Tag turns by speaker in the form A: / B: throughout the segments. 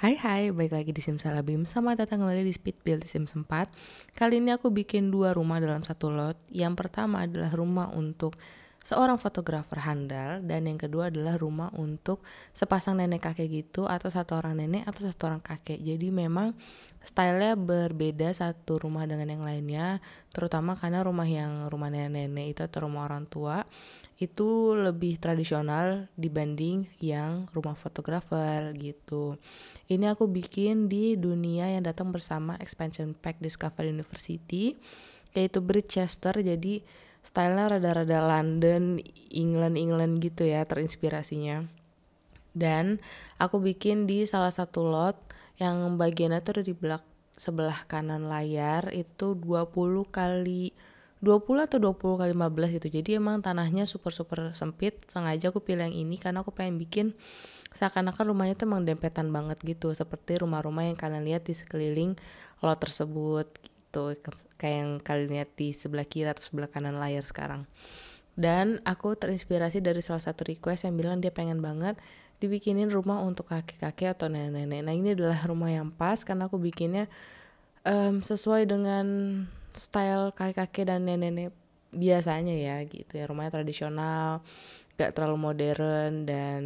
A: Hai hai, baik lagi di Simsalabim. sama datang kembali di Speed Build Sim 4. Kali ini aku bikin dua rumah dalam satu lot. Yang pertama adalah rumah untuk seorang fotografer handal dan yang kedua adalah rumah untuk sepasang nenek kakek gitu atau satu orang nenek atau satu orang kakek. Jadi memang stylenya berbeda satu rumah dengan yang lainnya, terutama karena rumah yang rumah nenek-nenek itu atau rumah orang tua itu lebih tradisional dibanding yang rumah fotografer gitu. Ini aku bikin di dunia yang datang bersama expansion pack Discover University yaitu bridgechester jadi stylenya rada-rada London, England, England gitu ya terinspirasinya. Dan aku bikin di salah satu lot yang bagiannya tuh di belak sebelah kanan layar itu 20 kali 20 atau 20 kali 15 gitu. Jadi emang tanahnya super super sempit. Sengaja aku pilih yang ini karena aku pengen bikin seakan-akan rumahnya tuh emang dempetan banget gitu seperti rumah-rumah yang kalian lihat di sekeliling lot tersebut gitu kayak yang kalian lihat di sebelah kiri atau sebelah kanan layar sekarang dan aku terinspirasi dari salah satu request yang bilang dia pengen banget dibikinin rumah untuk kakek-kakek atau nenek-nenek. Nah ini adalah rumah yang pas karena aku bikinnya um, sesuai dengan style kakek-kakek dan nenek-nenek biasanya ya gitu ya rumahnya tradisional gak terlalu modern dan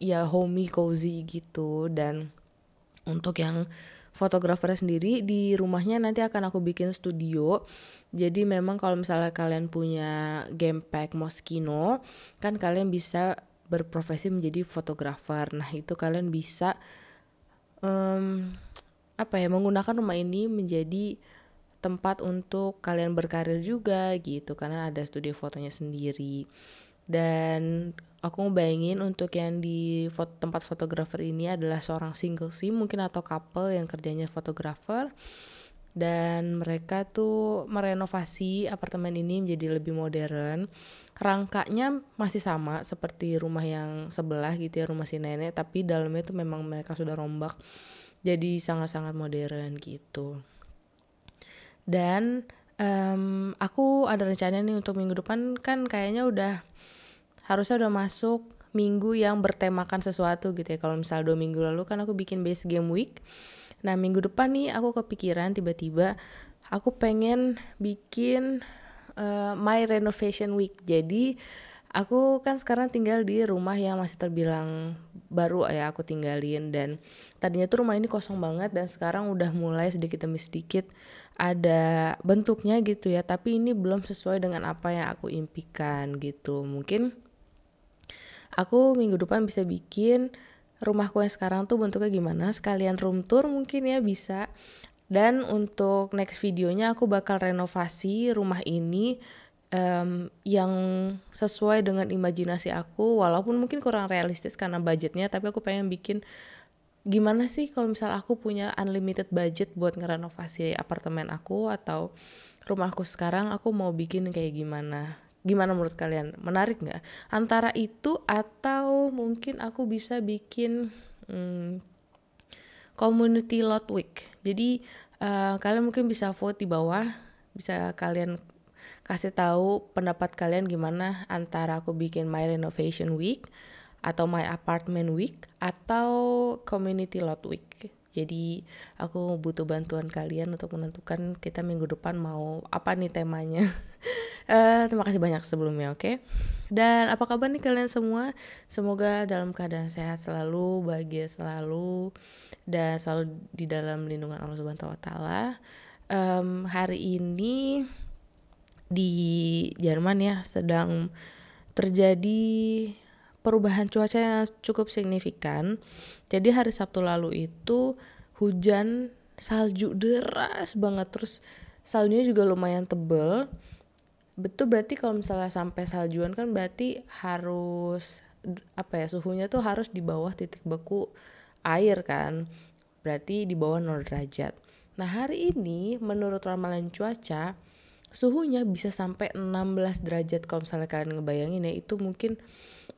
A: ya homey cozy gitu dan untuk yang fotografer sendiri di rumahnya nanti akan aku bikin studio jadi memang kalau misalnya kalian punya game pack Moschino kan kalian bisa berprofesi menjadi fotografer nah itu kalian bisa um, apa ya menggunakan rumah ini menjadi tempat untuk kalian berkarir juga gitu karena ada studio fotonya sendiri dan aku ngebayangin untuk yang di foto, tempat fotografer ini adalah seorang single sih mungkin atau couple yang kerjanya fotografer dan mereka tuh merenovasi apartemen ini menjadi lebih modern rangkanya masih sama seperti rumah yang sebelah gitu ya rumah si nenek tapi dalamnya tuh memang mereka sudah rombak jadi sangat-sangat modern gitu dan um, aku ada rencana nih untuk minggu depan kan kayaknya udah harusnya udah masuk minggu yang bertemakan sesuatu gitu ya. Kalau misal dua minggu lalu kan aku bikin base game week. Nah minggu depan nih aku kepikiran tiba-tiba aku pengen bikin uh, my renovation week. Jadi aku kan sekarang tinggal di rumah yang masih terbilang baru ya aku tinggalin dan tadinya tuh rumah ini kosong banget dan sekarang udah mulai sedikit demi sedikit ada bentuknya gitu ya. Tapi ini belum sesuai dengan apa yang aku impikan gitu. Mungkin aku minggu depan bisa bikin rumahku yang sekarang tuh bentuknya gimana sekalian room tour mungkin ya bisa dan untuk next videonya aku bakal renovasi rumah ini um, yang sesuai dengan imajinasi aku walaupun mungkin kurang realistis karena budgetnya tapi aku pengen bikin gimana sih kalau misal aku punya unlimited budget buat ngerenovasi apartemen aku atau rumahku sekarang aku mau bikin kayak gimana Gimana menurut kalian? Menarik nggak? Antara itu atau mungkin aku bisa bikin hmm, community lot week. Jadi uh, kalian mungkin bisa vote di bawah, bisa kalian kasih tahu pendapat kalian gimana antara aku bikin my renovation week atau my apartment week atau community lot week. Jadi aku butuh bantuan kalian untuk menentukan kita minggu depan mau apa nih temanya. Eh, terima kasih banyak sebelumnya, oke? Okay? Dan apa kabar nih kalian semua? Semoga dalam keadaan sehat selalu, bahagia selalu, dan selalu di dalam lindungan Allah Subhanahu Wa Taala. Um, hari ini di Jerman ya sedang terjadi perubahan cuaca yang cukup signifikan. Jadi hari Sabtu lalu itu hujan salju deras banget terus saljunya juga lumayan tebel betul berarti kalau misalnya sampai saljuan kan berarti harus apa ya suhunya tuh harus di bawah titik beku air kan berarti di bawah 0 derajat nah hari ini menurut ramalan cuaca suhunya bisa sampai 16 derajat kalau misalnya kalian ngebayangin ya itu mungkin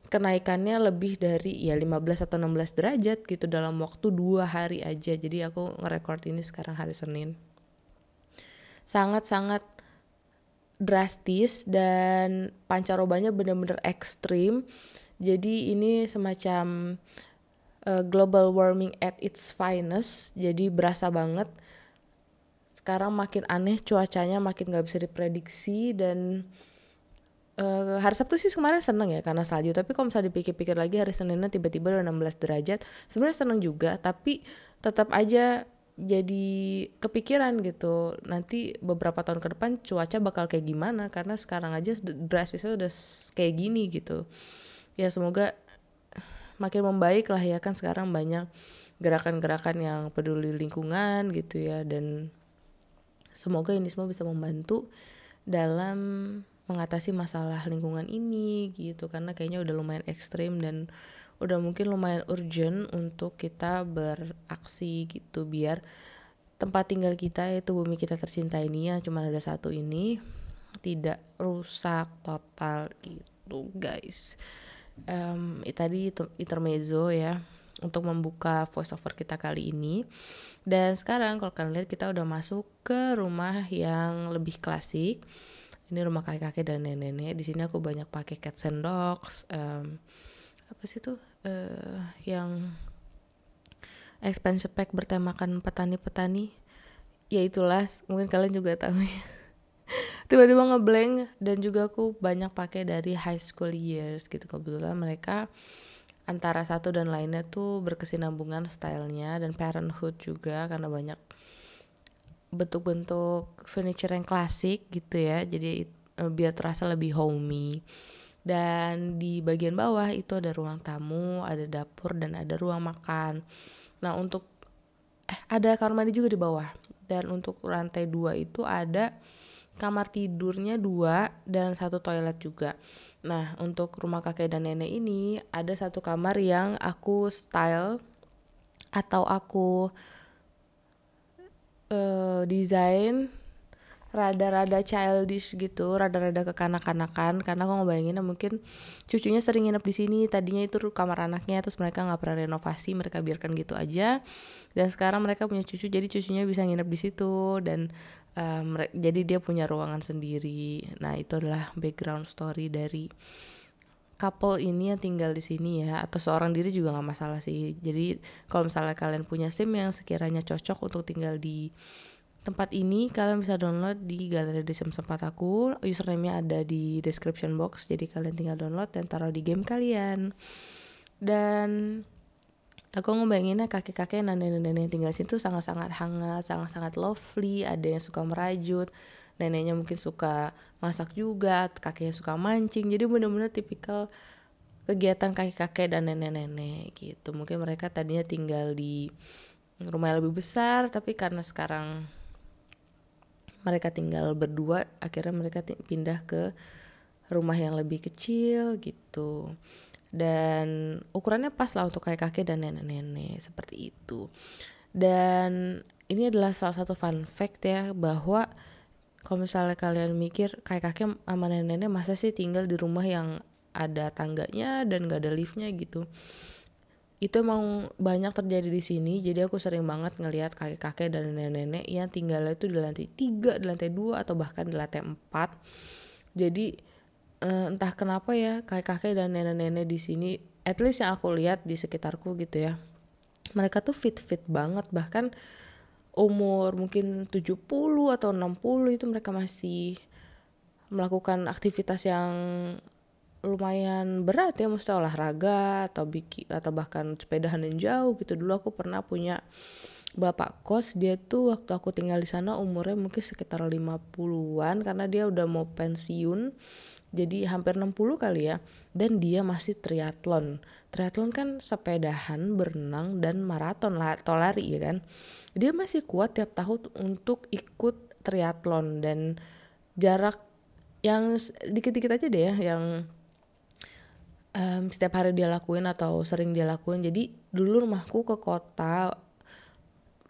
A: kenaikannya lebih dari ya 15 atau 16 derajat gitu dalam waktu dua hari aja jadi aku ngerekord ini sekarang hari Senin sangat-sangat drastis dan pancarobanya benar-benar ekstrim. Jadi ini semacam uh, global warming at its finest. Jadi berasa banget. Sekarang makin aneh cuacanya, makin nggak bisa diprediksi dan Uh, hari Sabtu sih kemarin seneng ya karena salju tapi kalau misalnya dipikir-pikir lagi hari Seninnya tiba-tiba udah 16 derajat sebenarnya seneng juga tapi tetap aja jadi kepikiran gitu nanti beberapa tahun ke depan cuaca bakal kayak gimana karena sekarang aja drastisnya udah kayak gini gitu ya semoga makin membaik lah ya kan sekarang banyak gerakan-gerakan yang peduli lingkungan gitu ya dan semoga ini semua bisa membantu dalam mengatasi masalah lingkungan ini gitu karena kayaknya udah lumayan ekstrim dan udah mungkin lumayan urgent untuk kita beraksi gitu biar tempat tinggal kita itu bumi kita tercinta ini ya cuma ada satu ini tidak rusak total gitu guys um, tadi itu intermezzo ya untuk membuka voiceover kita kali ini dan sekarang kalau kalian lihat kita udah masuk ke rumah yang lebih klasik ini rumah kakek-kakek dan nenek-nenek di sini aku banyak pakai cat sendok um, apa sih tuh uh, yang expansion pack bertemakan petani-petani ya itulah mungkin kalian juga tahu ya tiba-tiba ngeblank dan juga aku banyak pakai dari high school years gitu kebetulan mereka antara satu dan lainnya tuh berkesinambungan stylenya dan parenthood juga karena banyak bentuk-bentuk furniture yang klasik gitu ya jadi eh, biar terasa lebih homey dan di bagian bawah itu ada ruang tamu, ada dapur dan ada ruang makan. Nah, untuk eh ada kamar mandi juga di bawah. Dan untuk lantai dua itu ada kamar tidurnya dua dan satu toilet juga. Nah, untuk rumah kakek dan nenek ini ada satu kamar yang aku style atau aku uh, desain rada-rada childish gitu, rada-rada kekanak-kanakan karena aku ngebayanginnya mungkin cucunya sering nginep di sini, tadinya itu kamar anaknya terus mereka nggak pernah renovasi, mereka biarkan gitu aja. Dan sekarang mereka punya cucu jadi cucunya bisa nginep di situ dan um, jadi dia punya ruangan sendiri. Nah, itu adalah background story dari couple ini yang tinggal di sini ya atau seorang diri juga nggak masalah sih jadi kalau misalnya kalian punya sim yang sekiranya cocok untuk tinggal di tempat ini kalian bisa download di galeri desem sempat aku username-nya ada di description box jadi kalian tinggal download dan taruh di game kalian dan aku ngebayanginnya kakek-kakek nenek-nenek yang tinggal situ sangat-sangat hangat sangat-sangat lovely ada yang suka merajut neneknya mungkin suka masak juga kakeknya suka mancing jadi bener-bener tipikal kegiatan kakek-kakek dan nenek-nenek gitu mungkin mereka tadinya tinggal di rumah yang lebih besar tapi karena sekarang mereka tinggal berdua akhirnya mereka pindah ke rumah yang lebih kecil gitu dan ukurannya pas lah untuk kakek kakek dan nenek-nenek seperti itu dan ini adalah salah satu fun fact ya bahwa kalau misalnya kalian mikir kayak kakek sama nenek-nenek masa sih tinggal di rumah yang ada tangganya dan gak ada liftnya gitu itu emang banyak terjadi di sini jadi aku sering banget ngelihat kakek-kakek dan nenek-nenek yang tinggalnya itu di lantai tiga, di lantai dua atau bahkan di lantai empat jadi eh, entah kenapa ya kakek-kakek dan nenek-nenek di sini at least yang aku lihat di sekitarku gitu ya mereka tuh fit-fit banget bahkan umur mungkin 70 atau 60 itu mereka masih melakukan aktivitas yang lumayan berat ya mesti olahraga atau bikin atau bahkan sepedahan yang jauh gitu dulu aku pernah punya bapak kos dia tuh waktu aku tinggal di sana umurnya mungkin sekitar 50-an karena dia udah mau pensiun jadi hampir 60 kali ya dan dia masih triathlon triathlon kan sepedahan berenang dan maraton lah atau lari ya kan dia masih kuat tiap tahun untuk ikut triathlon dan jarak yang dikit-dikit aja deh ya yang um, setiap hari dia lakuin atau sering dia lakuin jadi dulu rumahku ke kota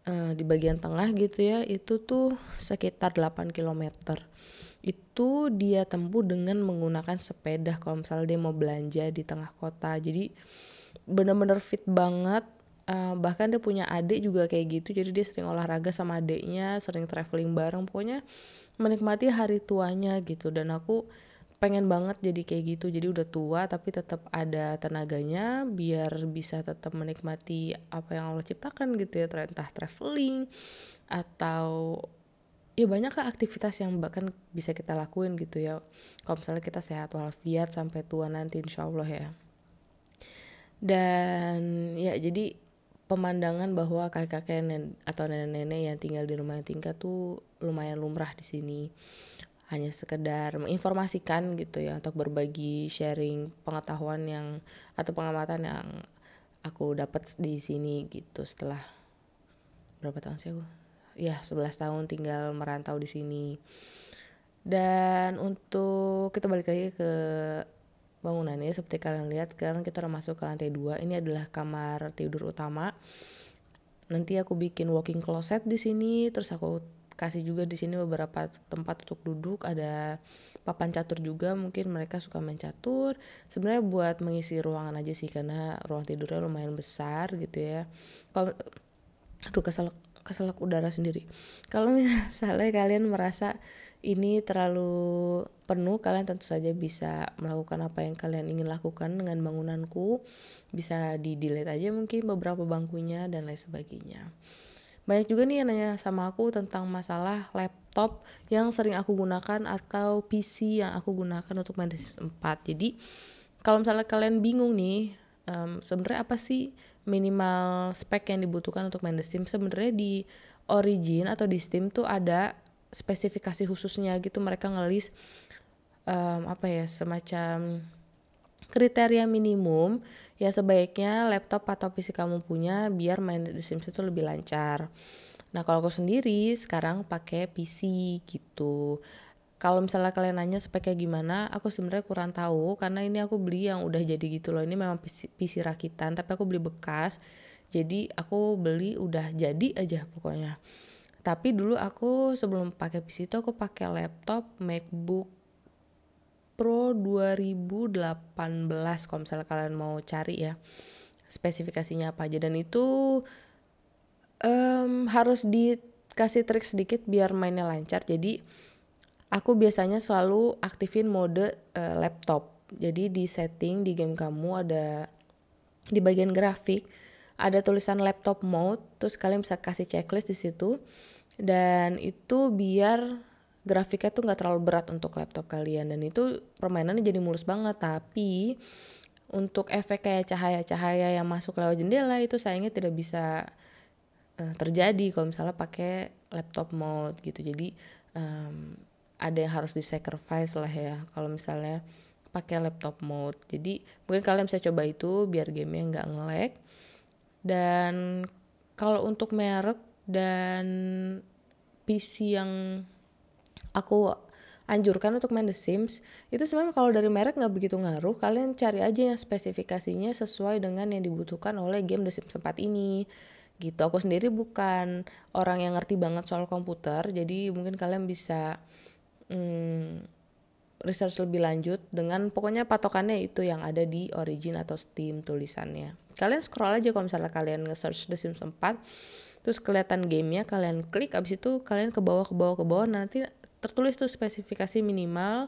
A: uh, di bagian tengah gitu ya itu tuh sekitar 8 km itu dia tempuh dengan menggunakan sepeda kalau misalnya dia mau belanja di tengah kota jadi bener-bener fit banget uh, bahkan dia punya adik juga kayak gitu jadi dia sering olahraga sama adiknya sering traveling bareng pokoknya menikmati hari tuanya gitu dan aku pengen banget jadi kayak gitu jadi udah tua tapi tetap ada tenaganya biar bisa tetap menikmati apa yang Allah ciptakan gitu ya entah traveling atau ya banyak lah aktivitas yang bahkan bisa kita lakuin gitu ya kalau misalnya kita sehat walafiat sampai tua nanti insya Allah ya dan ya jadi pemandangan bahwa kakek-kakek atau nenek-nenek yang tinggal di rumah yang tingkat tuh lumayan lumrah di sini hanya sekedar menginformasikan gitu ya untuk berbagi sharing pengetahuan yang atau pengamatan yang aku dapat di sini gitu setelah berapa tahun sih aku? Ya, 11 tahun tinggal merantau di sini. Dan untuk kita balik lagi ke bangunannya seperti kalian lihat sekarang kita udah masuk ke lantai dua ini adalah kamar tidur utama nanti aku bikin walking closet di sini terus aku kasih juga di sini beberapa tempat untuk duduk ada papan catur juga mungkin mereka suka main catur sebenarnya buat mengisi ruangan aja sih karena ruang tidurnya lumayan besar gitu ya kalau aduh kesel keselak udara sendiri kalau misalnya kalian merasa ini terlalu penuh kalian tentu saja bisa melakukan apa yang kalian ingin lakukan dengan bangunanku bisa di delete aja mungkin beberapa bangkunya dan lain sebagainya banyak juga nih yang nanya sama aku tentang masalah laptop yang sering aku gunakan atau PC yang aku gunakan untuk main Sims 4. Jadi kalau misalnya kalian bingung nih, um, sebenarnya apa sih minimal spek yang dibutuhkan untuk main The Sims? Sebenarnya di Origin atau di Steam tuh ada spesifikasi khususnya gitu mereka ngelis um, apa ya semacam kriteria minimum ya sebaiknya laptop atau PC kamu punya biar main di Sims itu lebih lancar. Nah kalau aku sendiri sekarang pakai PC gitu. Kalau misalnya kalian nanya speknya gimana, aku sebenarnya kurang tahu karena ini aku beli yang udah jadi gitu loh. Ini memang PC, PC rakitan tapi aku beli bekas. Jadi aku beli udah jadi aja pokoknya. Tapi dulu aku sebelum pakai PC itu aku pakai laptop, MacBook Pro 2018 kalau misalnya kalian mau cari ya spesifikasinya apa aja dan itu um, harus dikasih trik sedikit biar mainnya lancar jadi aku biasanya selalu aktifin mode uh, laptop jadi di setting di game kamu ada di bagian grafik ada tulisan laptop mode terus kalian bisa kasih checklist di situ dan itu biar grafiknya tuh nggak terlalu berat untuk laptop kalian dan itu permainannya jadi mulus banget tapi untuk efek kayak cahaya-cahaya yang masuk lewat jendela itu sayangnya tidak bisa uh, terjadi kalau misalnya pakai laptop mode gitu jadi um, ada yang harus sacrifice lah ya kalau misalnya pakai laptop mode jadi mungkin kalian bisa coba itu biar gamenya nggak ngelag dan kalau untuk merek dan PC yang aku anjurkan untuk main The Sims itu sebenarnya kalau dari merek nggak begitu ngaruh kalian cari aja yang spesifikasinya sesuai dengan yang dibutuhkan oleh game The Sims 4 ini gitu aku sendiri bukan orang yang ngerti banget soal komputer jadi mungkin kalian bisa hmm, research lebih lanjut dengan pokoknya patokannya itu yang ada di Origin atau Steam tulisannya kalian scroll aja kalau misalnya kalian nge-search The Sims 4 terus kelihatan gamenya kalian klik abis itu kalian ke bawah ke bawah ke bawah nanti tertulis tuh spesifikasi minimal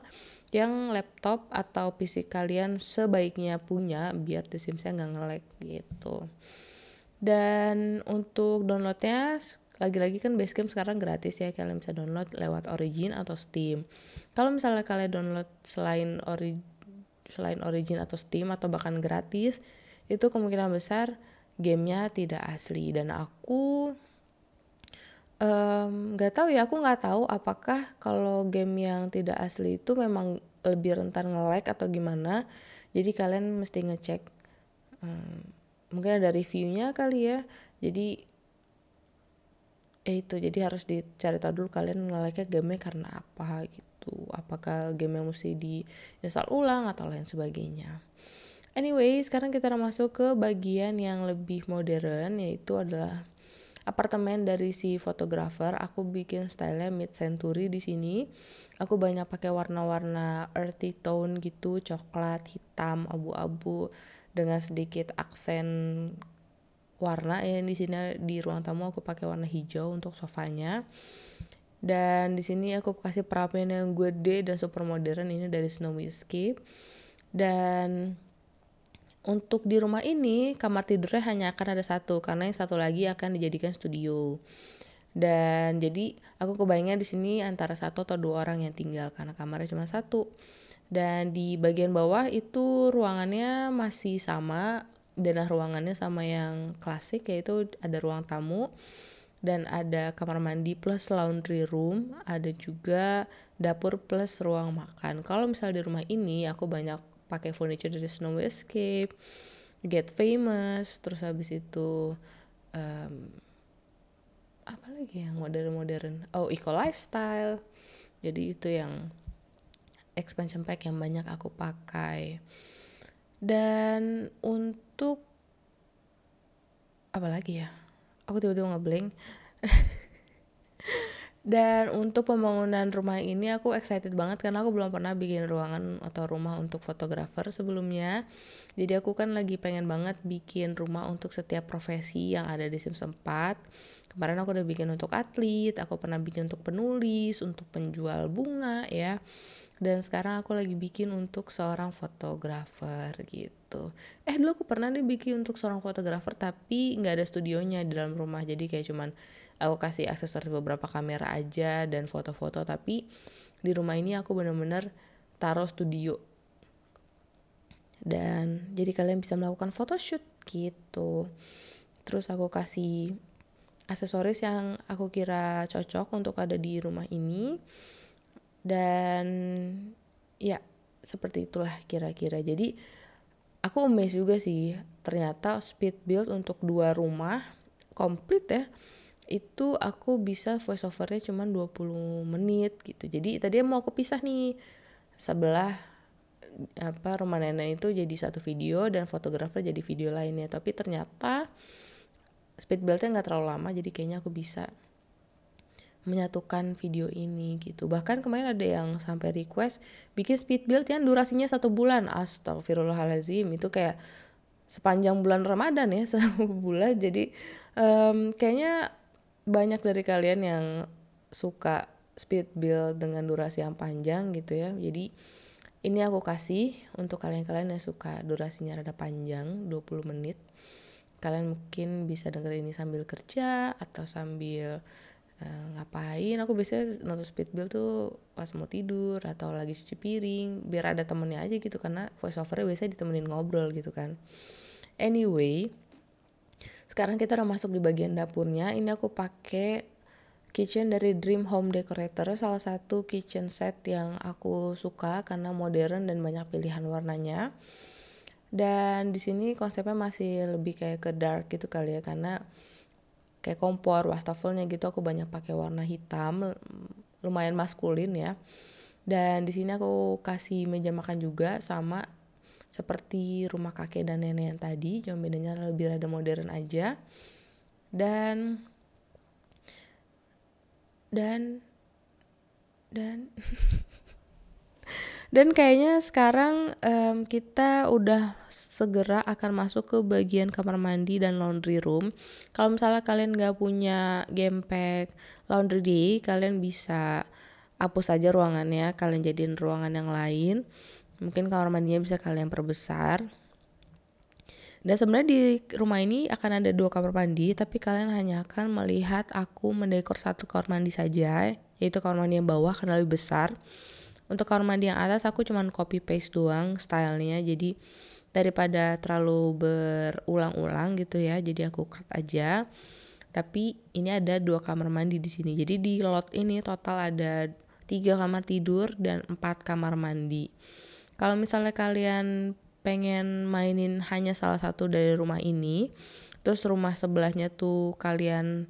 A: yang laptop atau PC kalian sebaiknya punya biar the simsnya nggak ngelag gitu dan untuk downloadnya lagi-lagi kan base game sekarang gratis ya kalian bisa download lewat Origin atau Steam kalau misalnya kalian download selain ori selain Origin atau Steam atau bahkan gratis itu kemungkinan besar gamenya tidak asli dan aku nggak um, tahu ya aku nggak tahu apakah kalau game yang tidak asli itu memang lebih rentan nge-lag atau gimana jadi kalian mesti ngecek um, mungkin ada reviewnya kali ya jadi eh itu jadi harus dicari tahu dulu kalian nge-lagnya gamenya karena apa gitu apakah game yang mesti diinstal ulang atau lain sebagainya anyway sekarang kita masuk ke bagian yang lebih modern yaitu adalah apartemen dari si fotografer aku bikin stylenya mid century di sini aku banyak pakai warna-warna earthy tone gitu coklat hitam abu-abu dengan sedikit aksen warna ya di sini di ruang tamu aku pakai warna hijau untuk sofanya dan di sini aku kasih perapian yang gede dan super modern ini dari Snow Escape. dan untuk di rumah ini kamar tidurnya hanya akan ada satu karena yang satu lagi akan dijadikan studio dan jadi aku kebayangnya di sini antara satu atau dua orang yang tinggal karena kamarnya cuma satu dan di bagian bawah itu ruangannya masih sama dan ruangannya sama yang klasik yaitu ada ruang tamu dan ada kamar mandi plus laundry room ada juga dapur plus ruang makan kalau misalnya di rumah ini aku banyak pakai furniture dari Snow Escape, Get Famous, terus habis itu um, apa lagi yang modern-modern? Oh, Eco Lifestyle. Jadi itu yang expansion pack yang banyak aku pakai. Dan untuk apa lagi ya? Aku tiba-tiba ngeblank. Dan untuk pembangunan rumah ini aku excited banget karena aku belum pernah bikin ruangan atau rumah untuk fotografer sebelumnya. Jadi aku kan lagi pengen banget bikin rumah untuk setiap profesi yang ada di Sims 4. Kemarin aku udah bikin untuk atlet, aku pernah bikin untuk penulis, untuk penjual bunga ya. Dan sekarang aku lagi bikin untuk seorang fotografer gitu. Eh dulu aku pernah nih bikin untuk seorang fotografer tapi nggak ada studionya di dalam rumah. Jadi kayak cuman aku kasih aksesoris beberapa kamera aja dan foto-foto tapi di rumah ini aku bener-bener taruh studio dan jadi kalian bisa melakukan photoshoot gitu terus aku kasih aksesoris yang aku kira cocok untuk ada di rumah ini dan ya seperti itulah kira-kira jadi aku amazed juga sih ternyata speed build untuk dua rumah komplit ya itu aku bisa voice overnya cuma 20 menit gitu jadi tadi mau aku pisah nih sebelah apa rumah nenek itu jadi satu video dan fotografer jadi video lainnya tapi ternyata speed beltnya nggak terlalu lama jadi kayaknya aku bisa menyatukan video ini gitu bahkan kemarin ada yang sampai request bikin speed build yang durasinya satu bulan astagfirullahalazim itu kayak sepanjang bulan Ramadan ya bulan jadi um, kayaknya banyak dari kalian yang suka speed build dengan durasi yang panjang gitu ya. Jadi ini aku kasih untuk kalian-kalian yang suka durasinya rada panjang, 20 menit. Kalian mungkin bisa denger ini sambil kerja atau sambil uh, ngapain. Aku biasanya nonton speed build tuh pas mau tidur atau lagi cuci piring, biar ada temennya aja gitu karena voice overnya biasanya ditemenin ngobrol gitu kan. Anyway, sekarang kita udah masuk di bagian dapurnya. Ini aku pakai kitchen dari Dream Home Decorator, salah satu kitchen set yang aku suka karena modern dan banyak pilihan warnanya. Dan di sini konsepnya masih lebih kayak ke dark gitu kali ya karena kayak kompor wastafelnya gitu aku banyak pakai warna hitam lumayan maskulin ya dan di sini aku kasih meja makan juga sama seperti rumah kakek dan nenek yang tadi, cuma bedanya lebih rada modern aja. Dan dan dan dan kayaknya sekarang um, kita udah segera akan masuk ke bagian kamar mandi dan laundry room. Kalau misalnya kalian nggak punya game pack laundry day, kalian bisa hapus aja ruangannya, kalian jadiin ruangan yang lain Mungkin kamar mandinya bisa kalian perbesar. Dan sebenarnya di rumah ini akan ada dua kamar mandi, tapi kalian hanya akan melihat aku mendekor satu kamar mandi saja, yaitu kamar mandi yang bawah karena lebih besar. Untuk kamar mandi yang atas aku cuman copy paste doang stylenya, jadi daripada terlalu berulang-ulang gitu ya, jadi aku cut aja. Tapi ini ada dua kamar mandi di sini, jadi di lot ini total ada tiga kamar tidur dan empat kamar mandi. Kalau misalnya kalian pengen mainin hanya salah satu dari rumah ini, terus rumah sebelahnya tuh kalian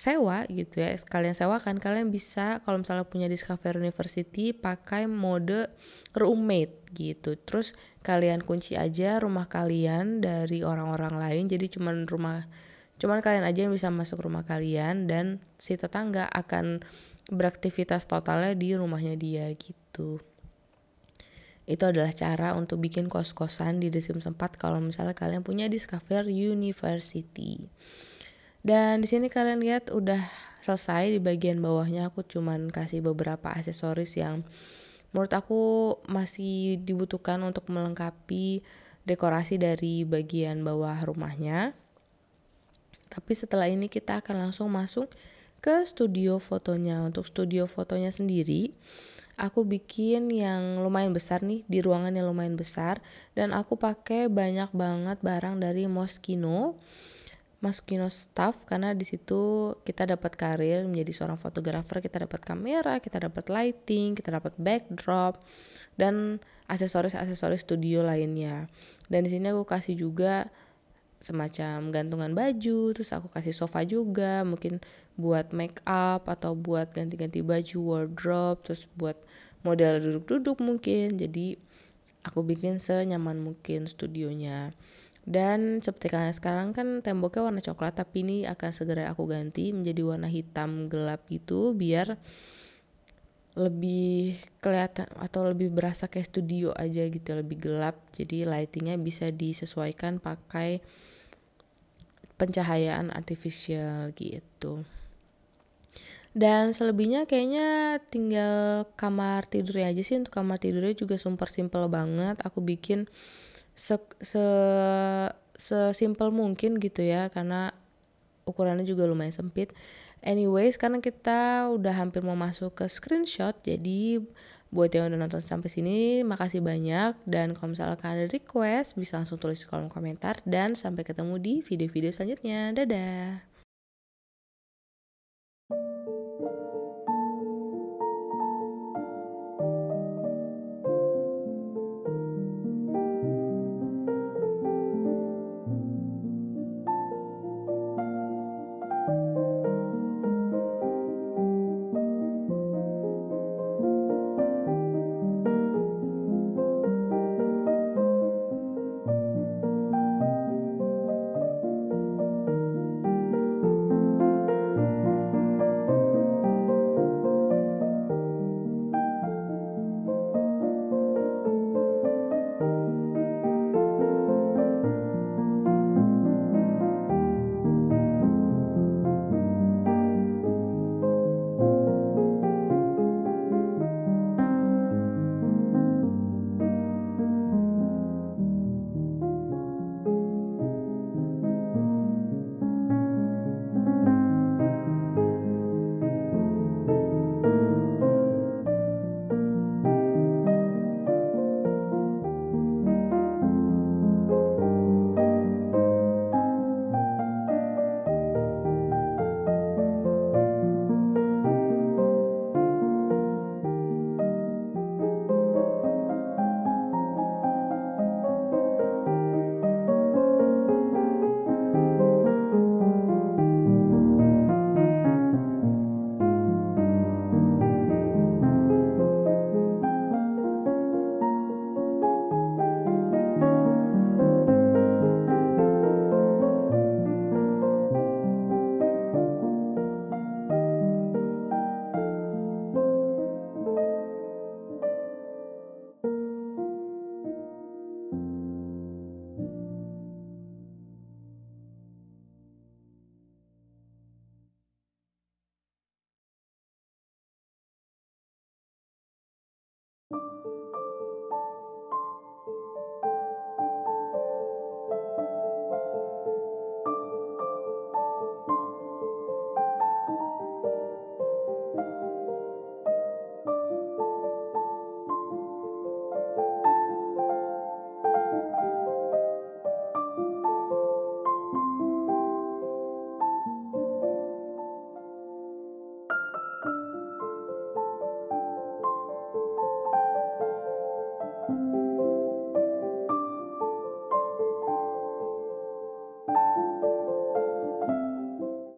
A: sewa gitu ya kalian sewa kan kalian bisa kalau misalnya punya Discover University pakai mode roommate gitu terus kalian kunci aja rumah kalian dari orang-orang lain jadi cuman rumah cuman kalian aja yang bisa masuk rumah kalian dan si tetangga akan beraktivitas totalnya di rumahnya dia gitu itu adalah cara untuk bikin kos-kosan di The Sims kalau misalnya kalian punya Discover University. Dan di sini kalian lihat udah selesai di bagian bawahnya aku cuman kasih beberapa aksesoris yang menurut aku masih dibutuhkan untuk melengkapi dekorasi dari bagian bawah rumahnya. Tapi setelah ini kita akan langsung masuk ke studio fotonya. Untuk studio fotonya sendiri, aku bikin yang lumayan besar nih di ruangan yang lumayan besar dan aku pakai banyak banget barang dari Moschino Moschino staff karena di situ kita dapat karir menjadi seorang fotografer kita dapat kamera kita dapat lighting kita dapat backdrop dan aksesoris aksesoris studio lainnya dan di sini aku kasih juga semacam gantungan baju terus aku kasih sofa juga mungkin buat make up atau buat ganti-ganti baju wardrobe terus buat model duduk-duduk mungkin jadi aku bikin senyaman mungkin studionya dan seperti sekarang kan temboknya warna coklat tapi ini akan segera aku ganti menjadi warna hitam gelap gitu biar lebih kelihatan atau lebih berasa kayak studio aja gitu lebih gelap jadi lightingnya bisa disesuaikan pakai pencahayaan artificial gitu. Dan selebihnya kayaknya tinggal kamar tidurnya aja sih. Untuk kamar tidurnya juga super simple banget. Aku bikin se se sesimpel mungkin gitu ya karena ukurannya juga lumayan sempit. Anyways, karena kita udah hampir mau masuk ke screenshot. Jadi Buat yang udah nonton sampai sini, makasih banyak. Dan kalau misalnya kalian ada request, bisa langsung tulis di kolom komentar. Dan sampai ketemu di video-video selanjutnya. Dadah! Thank you.